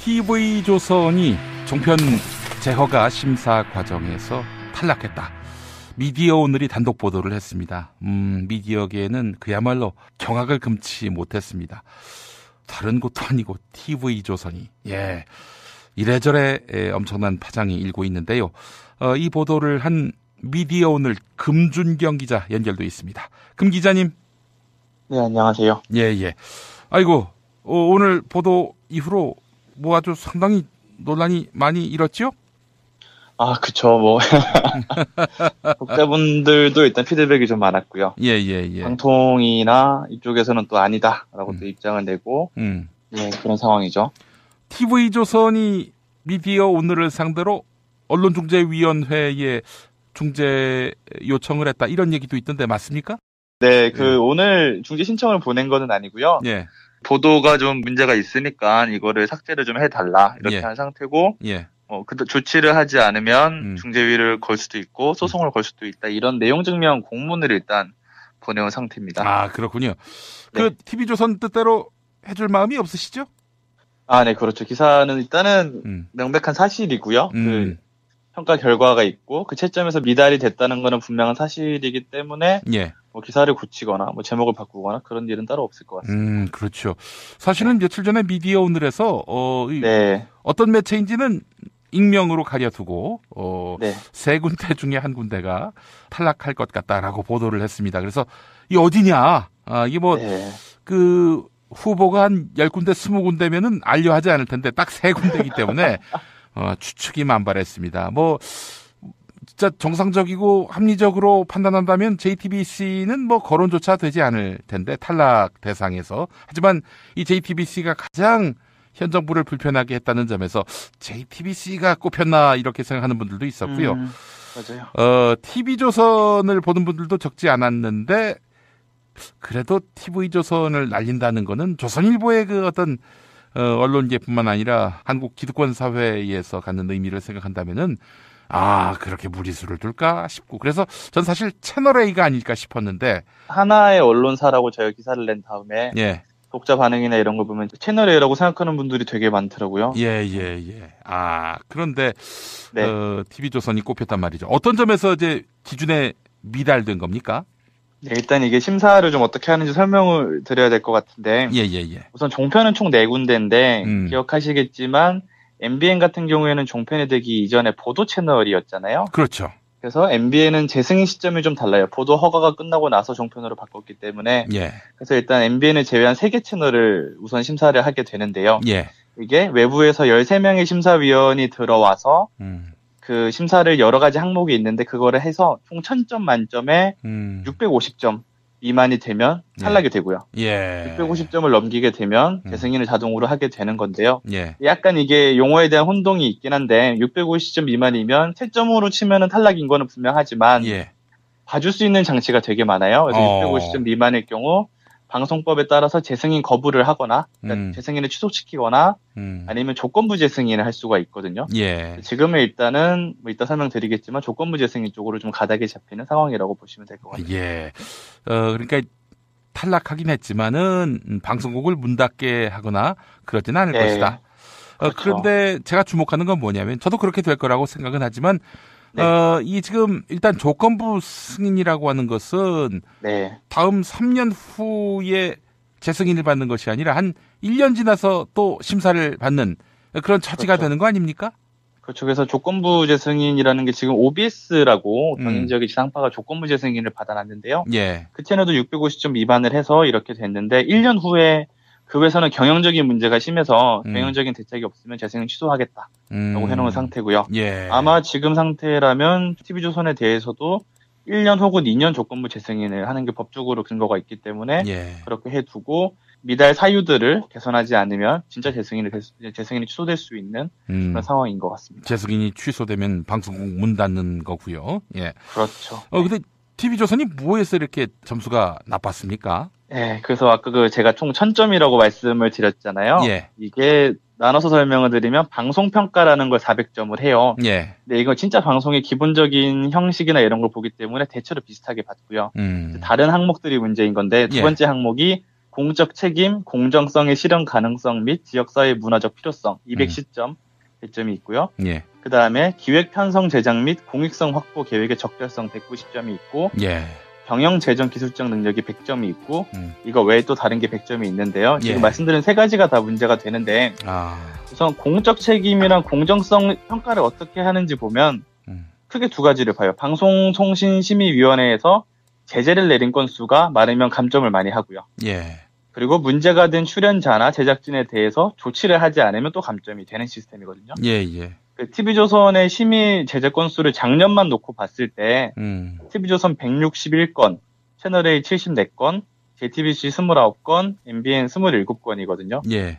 TV조선이 종편 제허가 심사 과정에서 탈락했다. 미디어 오늘이 단독 보도를 했습니다. 음, 미디어계에는 그야말로 경악을 금치 못했습니다. 다른 곳도 아니고 TV조선이 예 이래저래 엄청난 파장이 일고 있는데요. 어, 이 보도를 한 미디어 오늘 금준경 기자 연결돼 있습니다. 금 기자님. 네 안녕하세요. 예예. 예. 아이고 어, 오늘 보도 이후로 뭐 아주 상당히 논란이 많이 일었지요? 아, 그쵸, 뭐. 독자분들도 일단 피드백이 좀 많았고요. 예, 예, 예. 방통이나 이쪽에서는 또 아니다라고 음. 또 입장을 내고, 음. 예, 그런 상황이죠. TV조선이 미디어 오늘을 상대로 언론중재위원회에 중재 요청을 했다. 이런 얘기도 있던데 맞습니까? 네, 그 예. 오늘 중재 신청을 보낸 거는 아니고요. 예. 보도가 좀 문제가 있으니까 이거를 삭제를 좀 해달라 이렇게 예. 한 상태고 예. 어, 그 조치를 하지 않으면 음. 중재위를 걸 수도 있고 음. 소송을 걸 수도 있다 이런 내용 증명 공문을 일단 보내온 상태입니다. 아 그렇군요. 네. 그 TV조선 뜻대로 해줄 마음이 없으시죠? 아, 네, 그렇죠. 기사는 일단은 음. 명백한 사실이고요. 그 음. 평가 결과가 있고 그 채점에서 미달이 됐다는 것은 분명한 사실이기 때문에 예. 뭐 기사를 고치거나 뭐 제목을 바꾸거나 그런 일은 따로 없을 것 같습니다. 음, 그렇죠. 사실은 네. 며칠 전에 미디어 오늘에서 어, 네. 어떤 매체인지는 익명으로 가려두고 어, 네. 세 군데 중에 한 군데가 탈락할 것 같다라고 보도를 했습니다. 그래서 이 어디냐? 아, 이게 뭐그 네. 그 후보가 한 열군데 스무 군데면은 알려하지 않을 텐데 딱 세 군데이기 때문에 어, 추측이 만발했습니다. 뭐 진짜 정상적이고 합리적으로 판단한다면 JTBC는 뭐 거론조차 되지 않을 텐데 탈락 대상에서 하지만 이 JTBC가 가장 현 정부를 불편하게 했다는 점에서 JTBC가 꼽혔나 이렇게 생각하는 분들도 있었고요. 음, 맞아요. 어, TV 조선을 보는 분들도 적지 않았는데 그래도 TV 조선을 날린다는 거는 조선일보의 그 어떤 어, 언론계뿐만 아니라 한국 기득권 사회에서 갖는 의미를 생각한다면은 아 그렇게 무리수를 둘까 싶고 그래서 전 사실 채널 A가 아닐까 싶었는데 하나의 언론사라고 저희 기사를 낸 다음에 예. 독자 반응이나 이런 거 보면 채널 A라고 생각하는 분들이 되게 많더라고요. 예, 예, 예. 아, 그런데 네. 어, TV조선이 꼽혔단 말이죠. 어떤 점에서 이제 기준에 미달된 겁니까? 네, 일단 이게 심사를 좀 어떻게 하는지 설명을 드려야 될 것 같은데. 예, 예, 예. 우선 종편은 총 네 군데인데, 음. 기억하시겠지만, MBN 같은 경우에는 종편이 되기 이전에 보도 채널이었잖아요. 그렇죠. 그래서 MBN은 재승인 시점이 좀 달라요. 보도 허가가 끝나고 나서 종편으로 바꿨기 때문에. 예. 그래서 일단 MBN을 제외한 세 개 채널을 우선 심사를 하게 되는데요. 예. 이게 외부에서 13명의 심사위원이 들어와서 음. 그 심사를 여러 가지 항목이 있는데 그거를 해서 총 1000점 만점에 음. 650점 미만이 되면 예. 탈락이 예. 되고요. 예. 650점을 넘기게 되면 재승인을 음. 자동으로 하게 되는 건데요. 예. 약간 이게 용어에 대한 혼동이 있긴 한데 650점 미만이면 채점으로 치면은 탈락인 거는 분명하지만 예. 봐줄 수 있는 장치가 되게 많아요. 그래서 어. 650점 미만일 경우 방송법에 따라서 재승인 거부를 하거나 그러니까 음. 재승인을 취소시키거나 음. 아니면 조건부 재승인을 할 수가 있거든요. 예. 지금은 일단은 뭐 이따 설명드리겠지만 조건부 재승인 쪽으로 좀 가닥이 잡히는 상황이라고 보시면 될 것 같아요. 예. 어 그러니까 탈락하긴 했지만은 방송국을 문 닫게 하거나 그러진 않을 예. 것이다. 어, 그렇죠. 그런데 제가 주목하는 건 뭐냐면 저도 그렇게 될 거라고 생각은 하지만 네. 어, 이 지금 일단 조건부 승인이라고 하는 것은 네. 다음 3년 후에 재승인을 받는 것이 아니라 한 1년 지나서 또 심사를 받는 그런 처지가 그렇죠. 되는 거 아닙니까? 그렇죠. 그래서 조건부 재승인이라는 게 지금 OBS라고 당연지역의 음. 지상파가 조건부 재승인을 받아놨는데요. 예. 그 채널도 650점 위반을 해서 이렇게 됐는데 1년 후에 그 회사는 경영적인 문제가 심해서 음. 경영적인 대책이 없으면 재승인 취소하겠다라고 음. 해놓은 상태고요. 예. 아마 지금 상태라면 TV조선에 대해서도 1년 혹은 2년 조건부 재승인을 하는 게 법적으로 근거가 있기 때문에 예. 그렇게 해두고 미달 사유들을 개선하지 않으면 진짜 재승인이 재승인이 취소될 수 있는 음. 그런 상황인 것 같습니다. 재승인이 취소되면 방송국 문 닫는 거고요. 예, 그렇죠. 어 근데 TV조선이 뭐에서 이렇게 점수가 나빴습니까? 예, 그래서 아까 그 제가 총 1000점이라고 말씀을 드렸잖아요. 예. 이게 나눠서 설명을 드리면 방송 평가라는 걸 400점을 해요. 예. 근데 이건 진짜 방송의 기본적인 형식이나 이런 걸 보기 때문에 대체로 비슷하게 받고요. 음. 다른 항목들이 문제인 건데 두 예. 번째 예. 항목이 공적 책임, 공정성의 실현 가능성 및 지역사회 문화적 필요성 210점 음. 100점이 있고요. 예. 그 다음에 기획 편성 제작 및 공익성 확보 계획의 적절성 190점이 있고, 예. 경영 재정 기술적 능력이 100점이 있고 음. 이거 외에 또 다른 게 100점이 있는데요. 지금 예. 말씀드린 세 가지가 다 문제가 되는데 아. 우선 공적 책임이랑 공정성 평가를 어떻게 하는지 보면 음. 크게 두 가지를 봐요. 방송통신심의위원회에서 제재를 내린 건수가 많으면 감점을 많이 하고요. 예. 그리고 문제가 된 출연자나 제작진에 대해서 조치를 하지 않으면 또 감점이 되는 시스템이거든요. 예, 예. 그 TV조선의 심의 제재 건수를 작년만 놓고 봤을 때 음. TV조선 161건, 채널A 74건, JTBC 29건, MBN 27건이거든요. 예.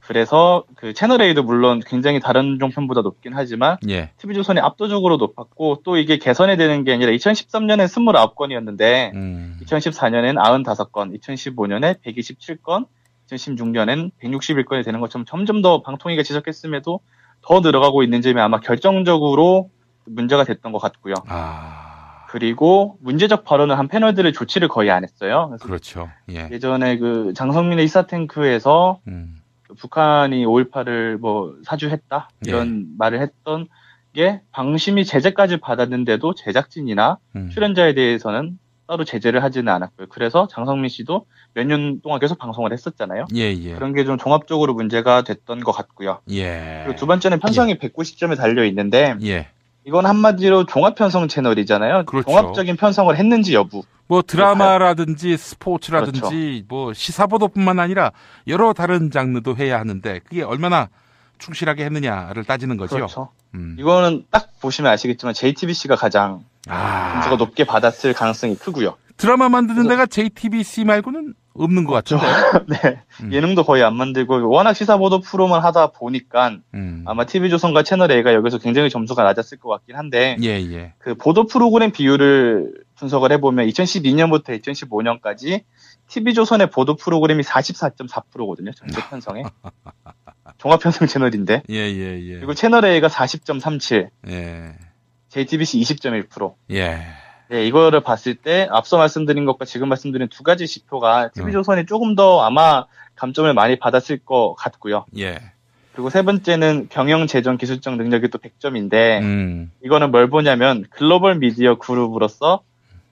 그래서 그 채널 A도 물론 굉장히 다른 종편보다 높긴 하지만 예. TV조선이 압도적으로 높았고 또 이게 개선이 되는 게 아니라 2013년에 29건이었는데 음. 2014년엔 95건, 2015년에 127건, 2016년엔 161건이 되는 것처럼 점점 더 방통위가 지적했음에도 더 늘어가고 있는 점이 아마 결정적으로 문제가 됐던 것 같고요. 아... 그리고 문제적 발언은한 패널들의 조치를 거의 안 했어요. 그렇죠. 예. 전에그 장성민의 이사탱크에서 음. 북한이 5.18을 뭐 사주했다 이런 예. 말을 했던 게 방심이 제재까지 받았는데도 제작진이나 음. 출연자에 대해서는 따로 제재를 하지는 않았고요. 그래서 장성민 씨도 몇 년 동안 계속 방송을 했었잖아요. 예, 예. 그런 게 좀 종합적으로 문제가 됐던 것 같고요. 예. 그리고 두 번째는 편성이 예. 190점에 달려 있는데 예. 이건 한마디로 종합 편성 채널이잖아요. 그렇죠. 종합적인 편성을 했는지 여부. 뭐 드라마라든지 스포츠라든지 그렇죠. 뭐 시사 보도뿐만 아니라 여러 다른 장르도 해야 하는데 그게 얼마나 충실하게 했느냐를 따지는 거죠. 그렇죠. 음. 이거는 딱 보시면 아시겠지만 JTBC가 가장 아. 점수가 높게 받았을 가능성이 크고요. 드라마 만드는 데가 JTBC 말고는 없는 것 같죠. 네. 음. 예능도 거의 안 만들고 워낙 시사보도 프로만 하다 보니까 음. 아마 TV조선과 채널 A가 여기서 굉장히 점수가 낮았을 것 같긴 한데 예, 예. 그 보도 프로그램 비율을 분석을 해보면 2012년부터 2015년까지 TV조선의 보도 프로그램이 44.4%거든요. 전체 편성에 종합 편성 채널인데 예, 예, 예, 그리고 채널 A가 40.37. JTBC 20.1%. 예. 네, 이거를 봤을 때 앞서 말씀드린 것과 지금 말씀드린 두 가지 지표가 TV조선이 음. 조금 더 아마 감점을 많이 받았을 것 같고요. 예. 그리고 세 번째는 경영 재정 기술적 능력이 또 100점인데 음. 이거는 뭘 보냐면 글로벌 미디어 그룹으로서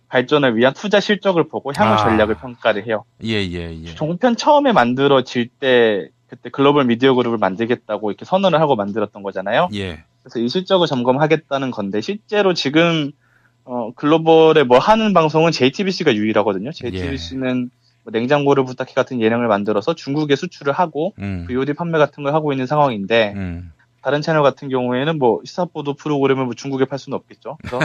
발전을 위한 투자 실적을 보고 향후 아. 전략을 평가를 해요. 예, 예, 예. 종편 처음에 만들어질 때 그때 글로벌 미디어 그룹을 만들겠다고 이렇게 선언을 하고 만들었던 거잖아요. 예. 그래서 이실적으로 점검하겠다는 건데 실제로 지금 어, 글로벌에 뭐 하는 방송은 JTBC가 유일하거든요. JTBC는 예. 뭐 냉장고를 부탁해 같은 예능을 만들어서 중국에 수출을 하고 음. VOD 판매 같은 걸 하고 있는 상황인데 음. 다른 채널 같은 경우에는 뭐 시사보도 프로그램을 뭐 중국에 팔 수는 없겠죠. 그래서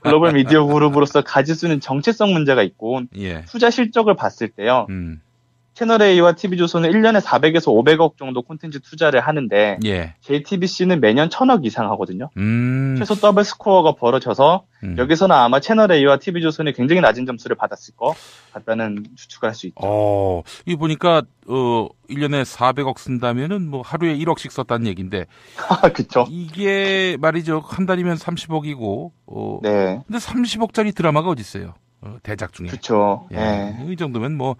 글로벌 미디어 그룹으로서 가질 수 있는 정체성 문제가 있고 예. 투자 실적을 봤을 때요. 음. 채널A와 TV조선은 1년에 400에서 500억 정도 콘텐츠 투자를 하는데 예. JTBC는 매년 1000억 이상 하거든요. 음. 최소 더블 스코어가 벌어져서 음. 여기서는 아마 채널A와 TV조선이 굉장히 낮은 점수를 받았을 것 같다는 추측을 할 수 있죠. 어, 이 보니까 어 1년에 400억 쓴다면뭐 하루에 1억씩 썼다는 얘기인데 그렇죠. 이게 말이죠. 한 달이면 30억이고 어 네. 근데 30억짜리 드라마가 어디 있어요? 어, 대작 중에. 그렇죠. 예. 네. 이 정도면 뭐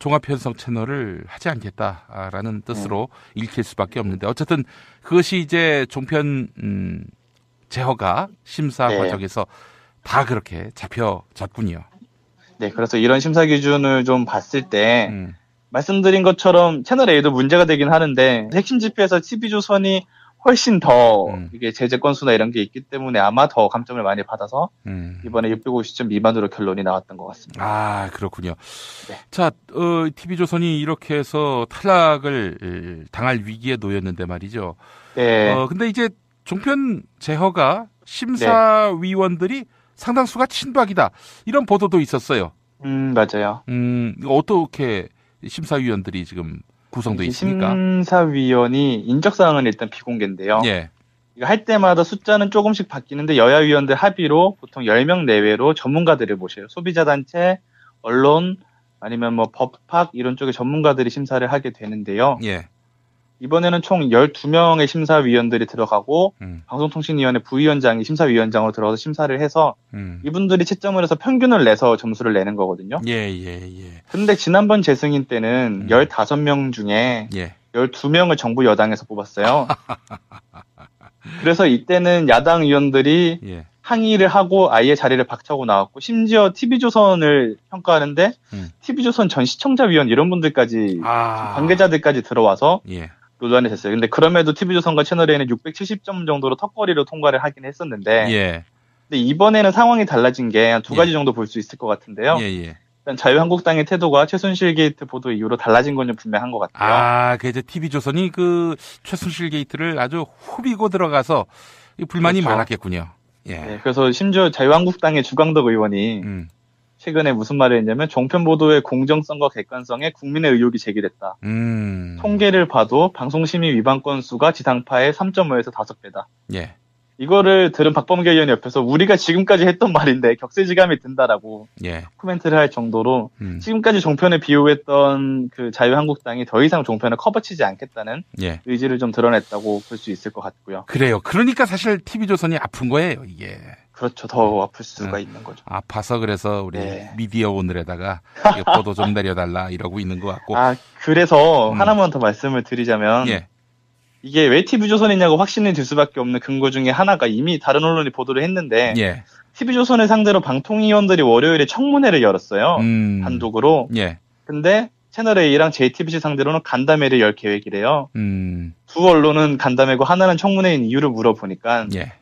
종합편성 채널을 하지 않겠다라는 뜻으로 네. 읽힐 수밖에 없는데 어쨌든 그것이 이제 종편 음, 제허가 심사 네. 과정에서 다 그렇게 잡혀졌군요. 네, 그래서 이런 심사 기준을 좀 봤을 때 음. 말씀드린 것처럼 채널 A도 문제가 되긴 하는데 핵심 지표에서 TV 조선이 훨씬 더 음. 이게 제재 건수나 이런 게 있기 때문에 아마 더 감점을 많이 받아서 음. 이번에 650점 미만으로 결론이 나왔던 것 같습니다. 아 그렇군요. 네. 자, 어, TV조선이 이렇게 해서 탈락을 당할 위기에 놓였는데 말이죠. 네. 어, 근데 이제 종편 제허가 심사위원들이 네. 상당수가 친박이다 이런 보도도 있었어요. 음 맞아요. 음 어떻게 심사위원들이 지금 구성도 있으니까. 심사위원이 인적사항은 일단 비공개인데요. 예. 할 때마다 숫자는 조금씩 바뀌는데 여야위원들 합의로 보통 10명 내외로 전문가들을 모셔요. 소비자단체, 언론, 아니면 뭐 법학 이런 쪽의 전문가들이 심사를 하게 되는데요. 예. 이번에는 총 12명의 심사위원들이 들어가고 음. 방송통신위원회 부위원장이 심사위원장으로 들어가서 심사를 해서 음. 이분들이 채점을 해서 평균을 내서 점수를 내는 거거든요. 예, 예, 예. 근데 지난번 재승인 때는 음. 15명 중에 예. 12명을 정부 여당에서 뽑았어요. 그래서 이때는 야당 의원들이 예. 항의를 하고 아예 자리를 박차고 나왔고 심지어 TV조선을 평가하는데 음. TV조선 전 시청자위원 이런 분들까지 아. 관계자들까지 들어와서 예. 논란이 됐어요. 근데 그럼에도 TV조선과 채널A는 670점 정도로 턱걸이로 통과를 하긴 했었는데 예. 근데 이번에는 상황이 달라진 게 두 가지 예. 정도 볼 수 있을 것 같은데요. 예예. 예. 일단 자유한국당의 태도가 최순실 게이트 보도 이후로 달라진 건좀 분명한 것 같아요. 아, 그래제 TV조선이 그 최순실 게이트를 아주 후비고 들어가서 불만이 그렇죠. 많았겠군요. 예. 네, 그래서 심지어 자유한국당의 주강덕 의원이 음. 최근에 무슨 말을 했냐면 종편 보도의 공정성과 객관성에 국민의 의혹이 제기됐다. 음. 통계를 봐도 방송심의 위반 건수가 지상파의 3.5에서 5배다. 예. 이거를 들은 박범계 의원 옆에서 우리가 지금까지 했던 말인데 격세지감이 든다라고 예. 코멘트를 할 정도로 음. 지금까지 종편에 비호했던 그 자유한국당이 더 이상 종편을 커버치지 않겠다는 예. 의지를 좀 드러냈다고 볼 수 있을 것 같고요. 그래요. 그러니까 사실 TV조선이 아픈 거예요, 이게. 그렇죠. 더 음. 아플 수가 응. 음. 있는 거죠. 아파서 그래서 우리 네. 미디어 오늘에다가 보도 좀 내려달라 이러고 있는 것 같고. 아 그래서 음. 하나만 더 말씀을 드리자면 예. 이게 왜 TV조선이냐고 확신이 들 수밖에 없는 근거 중에 하나가 이미 다른 언론이 보도를 했는데 예. TV조선을 상대로 방통위원들이 월요일에 청문회를 열었어요. 음. 단독으로. 예. 근데 채널A랑 JTBC 상대로는 간담회를 열 계획이래요. 음. 두 언론은 간담회고 하나는 청문회인 이유를 물어보니까 예.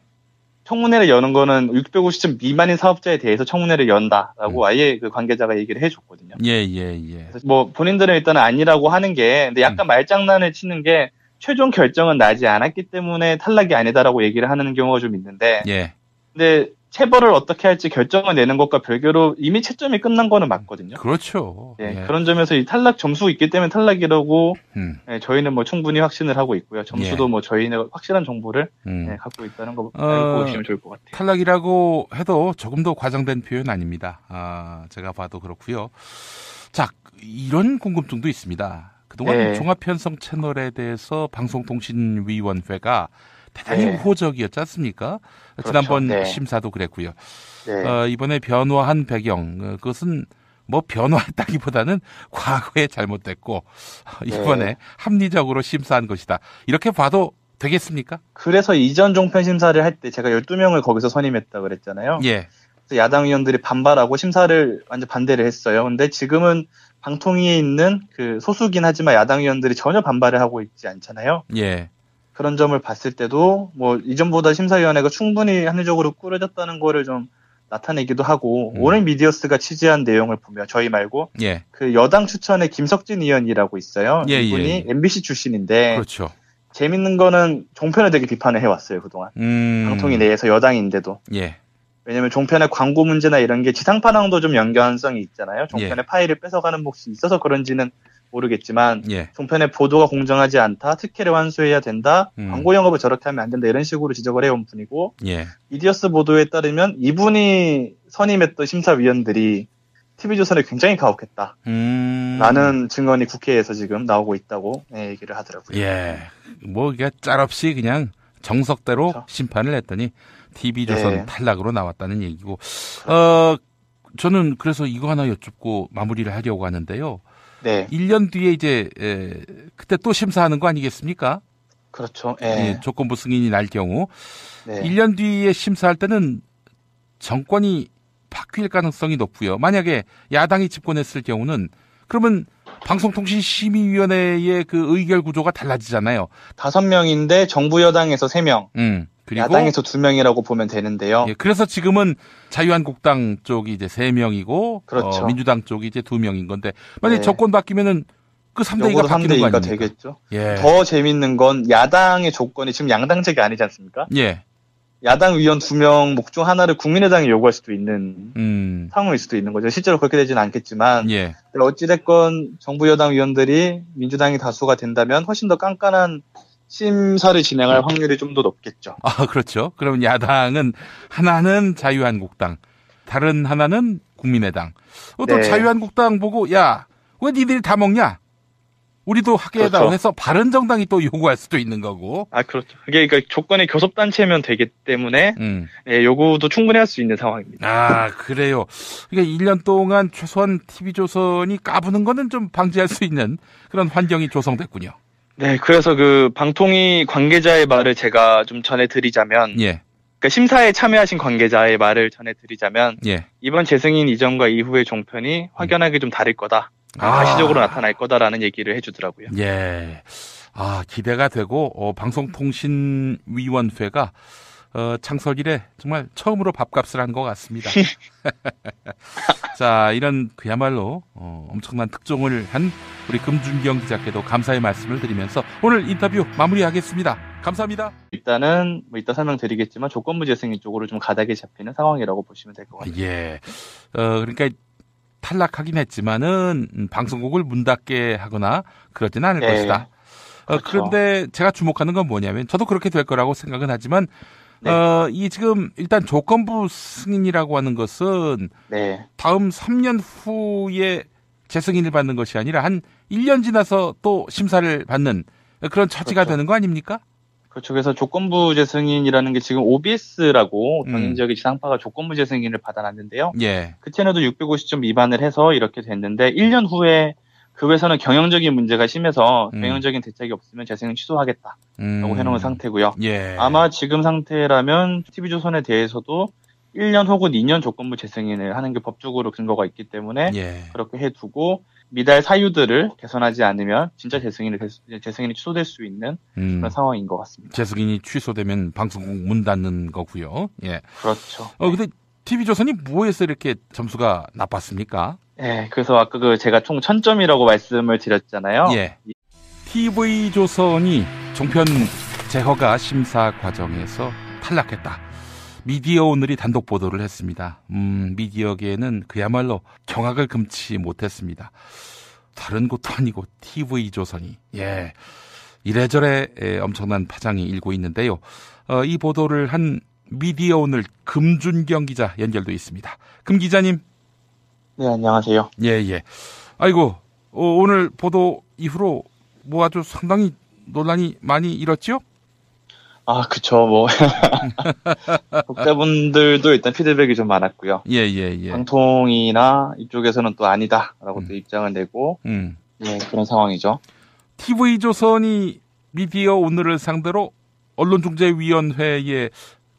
청문회를 여는 거는 650점 미만인 사업자에 대해서 청문회를 연다라고 음. 아예 그 관계자가 얘기를 해줬거든요. 예, 예, 예. 뭐 본인들은 일단은 아니라고 하는 게 근데 약간 음. 말장난을 치는 게 최종 결정은 나지 않았기 때문에 탈락이 아니다라고 얘기를 하는 경우가 좀 있는데 예. 근데 체벌을 어떻게 할지 결정을 내는 것과 별개로 이미 채점이 끝난 거는 맞거든요. 그렇죠. 예, 예. 그런 점에서 이 탈락 점수 있기 때문에 탈락이라고 음. 예, 저희는 뭐 충분히 확신을 하고 있고요. 점수도 예. 뭐 저희는 확실한 정보를 음. 예, 갖고 있다는 거 어, 보시면 좋을 것 같아요. 탈락이라고 해도 조금 더 과장된 표현 아닙니다. 아, 제가 봐도 그렇고요. 자, 이런 궁금증도 있습니다. 그동안 예. 종합편성 채널에 대해서 방송통신위원회가 대단히 네. 우호적이었지 않습니까? 그렇죠. 지난번 네. 심사도 그랬고요. 네. 어, 이번에 변화한 배경 어, 그것은 뭐 변화했다기보다는 과거에 잘못됐고 어, 네. 이번에 합리적으로 심사한 것이다. 이렇게 봐도 되겠습니까? 그래서 이전 종편 심사를 할 때 제가 12명을 거기서 선임했다 고 그랬잖아요. 예. 야당 의원들이 반발하고 심사를 완전 반대를 했어요. 근데 지금은 방통위에 있는 그 소수긴 하지만 야당 의원들이 전혀 반발을 하고 있지 않잖아요. 예. 그런 점을 봤을 때도 뭐 이전보다 심사위원회가 충분히 합리적으로 꾸려졌다는 거를 좀 나타내기도 하고 음. 오늘 미디어스가 취재한 내용을 보면 저희 말고 예. 그 여당 추천의 김석진 의원이라고 있어요. 예, 예 이분이 예, MBC 출신인데 그렇죠. 재밌는 거는 종편을 되게 비판을 해왔어요 그동안 음. 방통위 내에서 여당인데도 예. 왜냐면 종편의 광고 문제나 이런 게 지상파랑도 좀 연관성이 있잖아요. 종편의 예. 파일을 뺏어가는 몫이 있어서 그런지는 모르겠지만 예. 종편의 보도가 공정하지 않다, 특혜를 환수해야 된다, 음. 광고 영업을 저렇게 하면 안 된다 이런 식으로 지적을 해온 분이고 예. 이디어스 보도에 따르면 이분이 선임했던 심사위원들이 TV조선에 굉장히 가혹했다. 음. 라는 증언이 국회에서 지금 나오고 있다고 예, 얘기를 하더라고요. 예. 뭐, 이 짤없이 그냥 정석대로 그렇죠? 심판을 했더니 TV조선 네. 탈락으로 나왔다는 얘기고. 그렇구나. 어, 저는 그래서 이거 하나 여쭙고 마무리를 하려고 하는데요. 네. 1년 뒤에 이제 에, 그때 또 심사하는 거 아니겠습니까? 그렇죠. 예. 예 조건부 승인이 날 경우 네. 1년 뒤에 심사할 때는 정권이 바뀔 가능성이 높고요. 만약에 야당이 집권했을 경우는 그러면 방송통신심의위원회의 그 의결 구조가 달라지잖아요. 5 명인데 정부 여당에서 3 명. 음. 그리고 야당에서 두 명이라고 보면 되는데요. 예, 그래서 지금은 자유한국당 쪽이 이제 세 명이고 그렇죠. 어, 민주당 쪽이 이제 두 명인 건데 만약에 네. 정권 바뀌면은 그 3대 2가 바뀌는 3대 2가 되겠죠. 예. 더 재밌는 건 야당의 조건이 지금 양당제가 아니지 않습니까? 예. 야당 의원 두명목중 하나를 국민의당이 요구할 수도 있는 음. 상황일 수도 있는 거죠. 실제로 그렇게 되지는 않겠지만 예. 어찌됐건 정부 여당 의원들이 민주당이 다수가 된다면 훨씬 더 깐깐한 심사를 진행할 음. 확률이 좀 더 높겠죠. 아, 그렇죠. 그럼 야당은 하나는 자유한국당, 다른 하나는 국민의당. 어, 또 네. 자유한국당 보고 야, 왜 니들이 다 먹냐? 우리도 학계에다 그렇죠. 해서 바른 정당이 또 요구할 수도 있는 거고. 아 그렇죠. 그게 그러니까 조건이 교섭 단체면 되기 때문에 음. 예, 요구도 충분히 할 수 있는 상황입니다. 아 그래요. 그러니까 1년 동안 최소한 TV 조선이 까부는 거는 좀 방지할 수 있는 그런 환경이 조성됐군요. 네, 그래서 그 방통위 관계자의 말을 제가 좀 전해드리자면, 예. 그 심사에 참여하신 관계자의 말을 전해드리자면, 예. 이번 재승인 이전과 이후의 종편이 음. 확연하게 좀 다를 거다, 가시적으로 아. 나타날 거다라는 얘기를 해주더라고요. 예, 아 기대가 되고 어, 방송통신위원회가 어, 창설 일에 정말 처음으로 밥값을 한 것 같습니다. 네. 자, 이런 그야말로 어, 엄청난 특종을 한 우리 금준경 기자께도 감사의 말씀을 드리면서 오늘 인터뷰 마무리하겠습니다. 감사합니다. 일단은 뭐 이따 설명드리겠지만 조건부 재생인 쪽으로 좀 가닥이 잡히는 상황이라고 보시면 될 것 같아요. 아, 예. 어, 그러니까 탈락하긴 했지만은 음, 방송국을 문 닫게 하거나 그러진 않을 네. 것이다. 어, 그렇죠. 어, 그런데 제가 주목하는 건 뭐냐면 저도 그렇게 될 거라고 생각은 하지만 네. 어, 이 지금 일단 조건부 승인이라고 하는 것은 네. 다음 3년 후에 재승인을 받는 것이 아니라 한 1년 지나서 또 심사를 받는 그런 처지가 그렇죠. 되는 거 아닙니까? 그렇죠. 그래서 조건부 재승인이라는 게 지금 OBS라고 당연지역의 음. 지상파가 조건부 재승인을 받아놨는데요. 예. 그 채널도 650점 위반을 해서 이렇게 됐는데 1년 후에 그 회사는 경영적인 문제가 심해서 음. 경영적인 대책이 없으면 재승인 취소하겠다라고 음. 해놓은 상태고요. 예. 아마 지금 상태라면 TV조선에 대해서도 1년 혹은 2년 조건부 재승인을 하는 게 법적으로 근거가 있기 때문에 예. 그렇게 해두고 미달 사유들을 개선하지 않으면 진짜 재승인이 재승인이 취소될 수 있는 음. 그런 상황인 것 같습니다. 재승인이 취소되면 방송국 문 닫는 거고요. 예, 그렇죠. 어 근데 TV조선이 뭐에서 이렇게 점수가 나빴습니까? 예, 그래서 아까 그 제가 총 천점이라고 말씀을 드렸잖아요. 예. TV조선이 종편 제허가 심사 과정에서 탈락했다. 미디어 오늘이 단독 보도를 했습니다. 음, 미디어계에는 그야말로 경악을 금치 못했습니다. 다른 곳도 아니고 TV조선이 예 이래저래 예, 엄청난 파장이 일고 있는데요. 어, 이 보도를 한 미디어 오늘 금준경 기자 연결돼 있습니다. 금 기자님 네, 안녕하세요. 예, 예. 아이고, 어, 오늘 보도 이후로 뭐 아주 상당히 논란이 많이 일었죠요 아, 그쵸, 뭐. 독자분들도 일단 피드백이 좀 많았고요. 예, 예, 예. 방통이나 이쪽에서는 또 아니다라고 음. 또 입장을 내고, 음. 예, 그런 상황이죠. TV조선이 미디어 오늘을 상대로 언론중재위원회에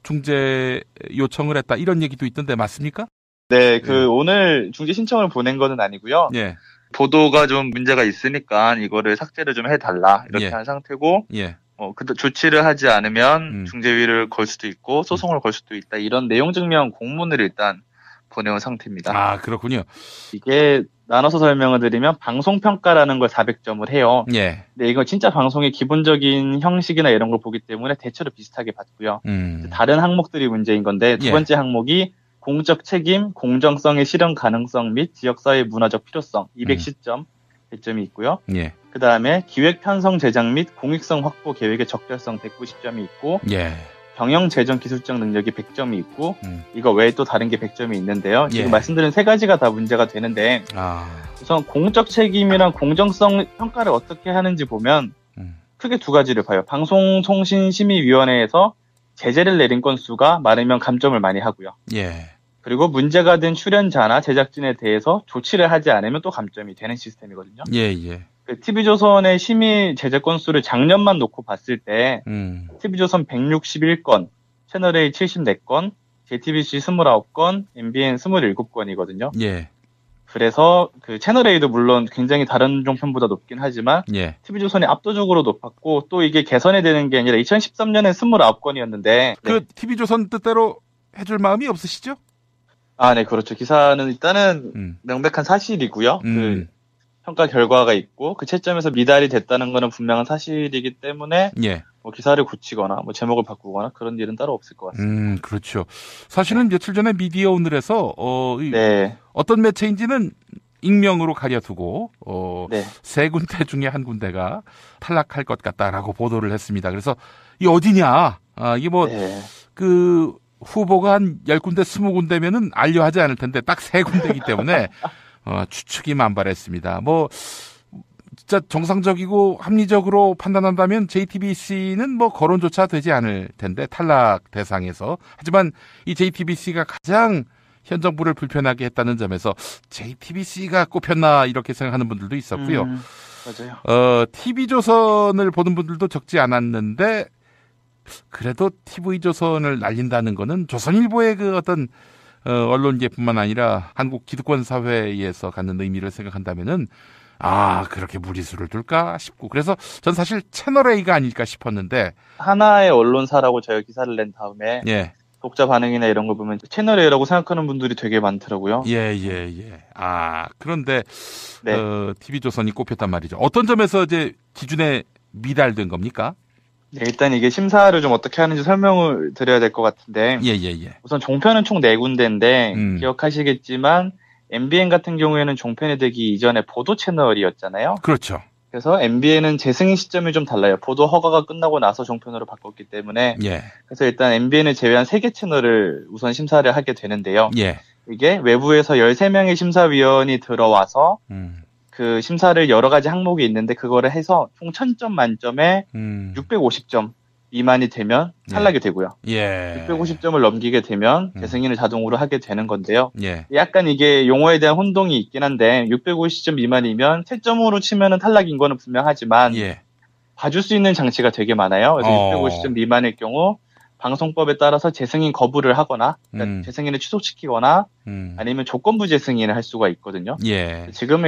중재 요청을 했다. 이런 얘기도 있던데 맞습니까? 네, 그 네. 오늘 중지 신청을 보낸 거는 아니고요. 예. 보도가 좀 문제가 있으니까 이거를 삭제를 좀 해달라 이렇게 예. 한 상태고 예. 어, 그 조치를 하지 않으면 음. 중재위를 걸 수도 있고 소송을 걸 수도 있다 이런 내용 증명 공문을 일단 보내온 상태입니다. 아 그렇군요. 이게 나눠서 설명을 드리면 방송 평가라는 걸 400점을 해요. 예. 근데 이거 진짜 방송의 기본적인 형식이나 이런 걸 보기 때문에 대체로 비슷하게 받고요. 음. 다른 항목들이 문제인 건데 두 예. 번째 항목이 공적 책임, 공정성의 실현 가능성 및 지역사회 문화적 필요성 210점 음. 100점이 있고요. 예. 그 다음에 기획 편성 제작 및 공익성 확보 계획의 적절성 190점이 있고 예. 경영 재정 기술적 능력이 100점이 있고 음. 이거 외에 또 다른 게 100점이 있는데요. 지금 예. 말씀드린 세 가지가 다 문제가 되는데 아. 우선 공적 책임이랑 공정성 평가를 어떻게 하는지 보면 음. 크게 두 가지를 봐요. 방송통신심의위원회에서 제재를 내린 건수가 많으면 감점을 많이 하고요. 예. 그리고 문제가 된 출연자나 제작진에 대해서 조치를 하지 않으면 또 감점이 되는 시스템이거든요. 예, 예. 그 TV조선의 심의 제재 건수를 작년만 놓고 봤을 때 음. TV조선 161건, 채널A 74건, JTBC 29건, MBN 27건이거든요. 예. 그래서 그 채널 A도 물론 굉장히 다른 종편보다 높긴 하지만 예. TV조선이 압도적으로 높았고 또 이게 개선이 되는 게 아니라 2013년에 29건이었는데 그 네. TV조선 뜻대로 해줄 마음이 없으시죠? 아, 네, 그렇죠. 기사는 일단은 음. 명백한 사실이고요. 그 음. 그 평가 결과가 있고 그 채점에서 미달이 됐다는 것은 분명한 사실이기 때문에 예. 뭐 기사를 고치거나 뭐 제목을 바꾸거나 그런 일은 따로 없을 것 같습니다. 음, 그렇죠. 사실은 네. 며칠 전에 미디어 오늘에서 어, 네. 어떤 매체인지는 익명으로 가려두고 어, 네. 세 군데 중에 한 군데가 탈락할 것 같다라고 보도를 했습니다. 그래서 이 어디냐? 아, 이게 뭐그 네. 그 후보가 한 열군데 스무 군데면은 알려하지 않을 텐데 딱 세 군데이기 때문에 어, 추측이 만발했습니다. 뭐 진짜 정상적이고 합리적으로 판단한다면 JTBC는 뭐 거론조차 되지 않을 텐데 탈락 대상에서 하지만 이 JTBC가 가장 현 정부를 불편하게 했다는 점에서 JTBC가 꼽혔나 이렇게 생각하는 분들도 있었고요. 음, 맞아요. 어, TV 조선을 보는 분들도 적지 않았는데 그래도 TV 조선을 날린다는 거는 조선일보의 그 어떤 어, 언론계뿐만 아니라 한국 기득권 사회에서 갖는 의미를 생각한다면은 아 그렇게 무리수를 둘까 싶고 그래서 전 사실 채널 A가 아닐까 싶었는데 하나의 언론사라고 저희 기사를 낸 다음에 예. 독자 반응이나 이런 거 보면 채널 A라고 생각하는 분들이 되게 많더라고요. 예, 예, 예. 아, 그런데 네. 어, TV조선이 꼽혔단 말이죠. 어떤 점에서 이제 기준에 미달된 겁니까? 네, 일단 이게 심사를 좀 어떻게 하는지 설명을 드려야 될 것 같은데. 예, 예, 예. 우선 종편은 총 네 군데인데, 음. 기억하시겠지만, MBN 같은 경우에는 종편이 되기 이전에 보도 채널이었잖아요. 그렇죠. 그래서 MBN은 재승인 시점이 좀 달라요. 보도 허가가 끝나고 나서 종편으로 바꿨기 때문에. 예. 그래서 일단 MBN을 제외한 세 개 채널을 우선 심사를 하게 되는데요. 예. 이게 외부에서 13명의 심사위원이 들어와서 음. 그 심사를 여러 가지 항목이 있는데 그거를 해서 총 1000점 만점에 음. 650점 미만이 되면 예. 탈락이 예. 되고요. 예. 650점을 넘기게 되면 음. 재승인을 음. 자동으로 하게 되는 건데요. 예. 약간 이게 용어에 대한 혼동이 있긴 한데 650점 미만이면 채점으로 치면은 탈락인 거는 분명하지만 예. 봐줄 수 있는 장치가 되게 많아요. 그래서 어. 650점 미만일 경우 방송법에 따라서 재승인 거부를 하거나 그러니까 음. 재승인을 취소시키거나 음. 아니면 조건부 재승인을 할 수가 있거든요. 예. 지금의